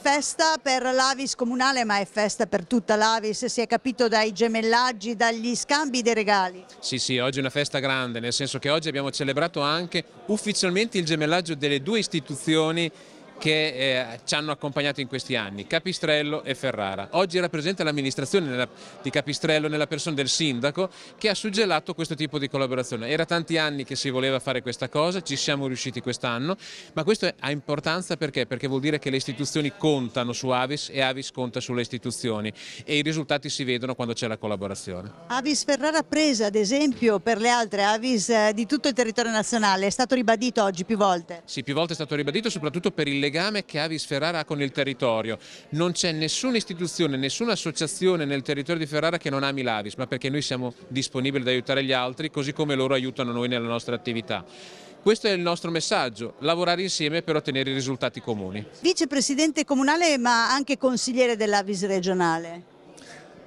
Festa per l'Avis comunale ma è festa per tutta l'Avis, si è capito dai gemellaggi, dagli scambi dei regali. Sì sì, oggi è una festa grande, nel senso che oggi abbiamo celebrato anche ufficialmente il gemellaggio delle due istituzioni che eh, ci hanno accompagnato in questi anni, Capistrello e Ferrara. Oggi rappresenta l'amministrazione di Capistrello nella persona del sindaco che ha suggellato questo tipo di collaborazione. Era tanti anni che si voleva fare questa cosa, ci siamo riusciti quest'anno, ma questo ha importanza perché? Perché vuol dire che le istituzioni contano su Avis e Avis conta sulle istituzioni e i risultati si vedono quando c'è la collaborazione. Avis Ferrara presa ad esempio per le altre Avis eh, di tutto il territorio nazionale, è stato ribadito oggi più volte? Sì, più volte è stato ribadito soprattutto per il legame legame che Avis Ferrara ha con il territorio. Non c'è nessuna istituzione, nessuna associazione nel territorio di Ferrara che non ami l'Avis, ma perché noi siamo disponibili ad aiutare gli altri così come loro aiutano noi nella nostra attività. Questo è il nostro messaggio, lavorare insieme per ottenere i risultati comuni. Vicepresidente comunale ma anche consigliere dell'Avis regionale.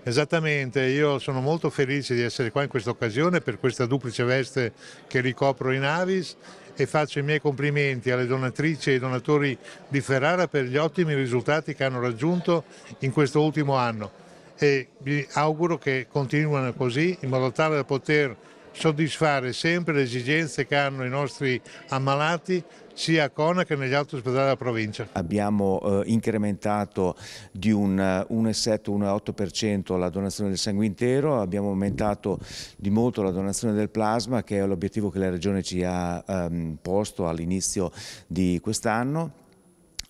Esattamente, io sono molto felice di essere qua in questa occasione per questa duplice veste che ricopro in Avis e faccio i miei complimenti alle donatrici e ai donatori di Ferrara per gli ottimi risultati che hanno raggiunto in questo ultimo anno e vi auguro che continuino così in modo tale da poter soddisfare sempre le esigenze che hanno i nostri ammalati sia a Cona che negli altri ospedali della provincia. Abbiamo eh, incrementato di un 1,7-1,8% eh, la donazione del sangue intero, abbiamo aumentato di molto la donazione del plasma che è l'obiettivo che la Regione ci ha ehm, posto all'inizio di quest'anno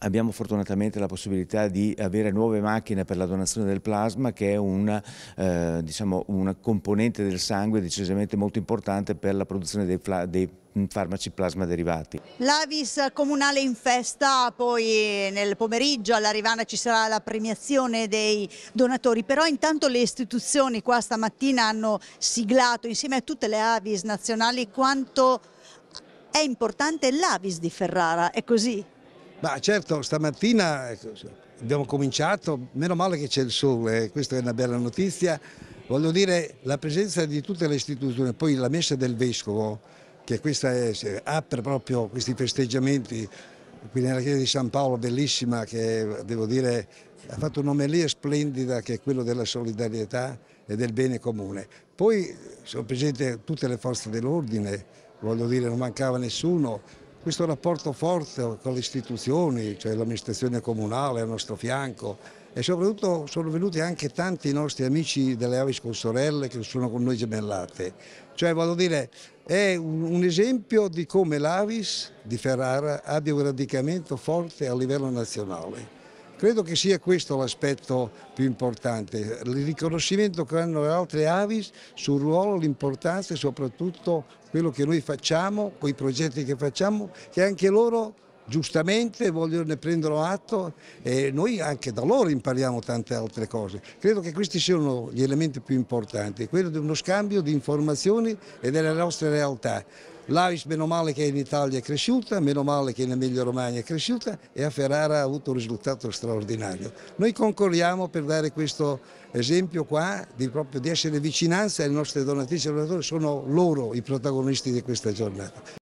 abbiamo fortunatamente la possibilità di avere nuove macchine per la donazione del plasma che è una, eh, diciamo, una componente del sangue decisamente molto importante per la produzione dei, dei farmaci plasma derivati. L'Avis comunale in festa, poi eh, nel pomeriggio alla Rivana ci sarà la premiazione dei donatori, però intanto le istituzioni qua stamattina hanno siglato insieme a tutte le Avis nazionali quanto è importante l'Avis di Ferrara, è così? Ma certo, stamattina ecco, abbiamo cominciato, meno male che c'è il sole, eh, questa è una bella notizia. Voglio dire, la presenza di tutte le istituzioni, poi la messa del Vescovo, che questa è, apre proprio questi festeggiamenti, qui nella chiesa di San Paolo, bellissima, che devo dire ha fatto un'omelia splendida che è quella della solidarietà e del bene comune. Poi sono presenti tutte le forze dell'ordine, voglio dire, non mancava nessuno, questo rapporto forte con le istituzioni, cioè l'amministrazione comunale a nostro fianco e soprattutto sono venuti anche tanti nostri amici delle Avis Consorelle che sono con noi gemellate. Cioè voglio dire, è un, esempio di come l'Avis di Ferrara abbia un radicamento forte a livello nazionale. Credo che sia questo l'aspetto più importante, il riconoscimento che hanno le altre avis sul ruolo, l'importanza e soprattutto quello che noi facciamo, quei progetti che facciamo, che anche loro giustamente vogliono, ne prendere atto e noi anche da loro impariamo tante altre cose. Credo che questi siano gli elementi più importanti, quello di uno scambio di informazioni e delle nostre realtà. L'Avis meno male che in Italia è cresciuta, meno male che in Emilia Romagna è cresciuta e a Ferrara ha avuto un risultato straordinario. Noi concorriamo per dare questo esempio qua di, proprio, di essere vicinanza alle nostre donatrici e donatori, sono loro i protagonisti di questa giornata.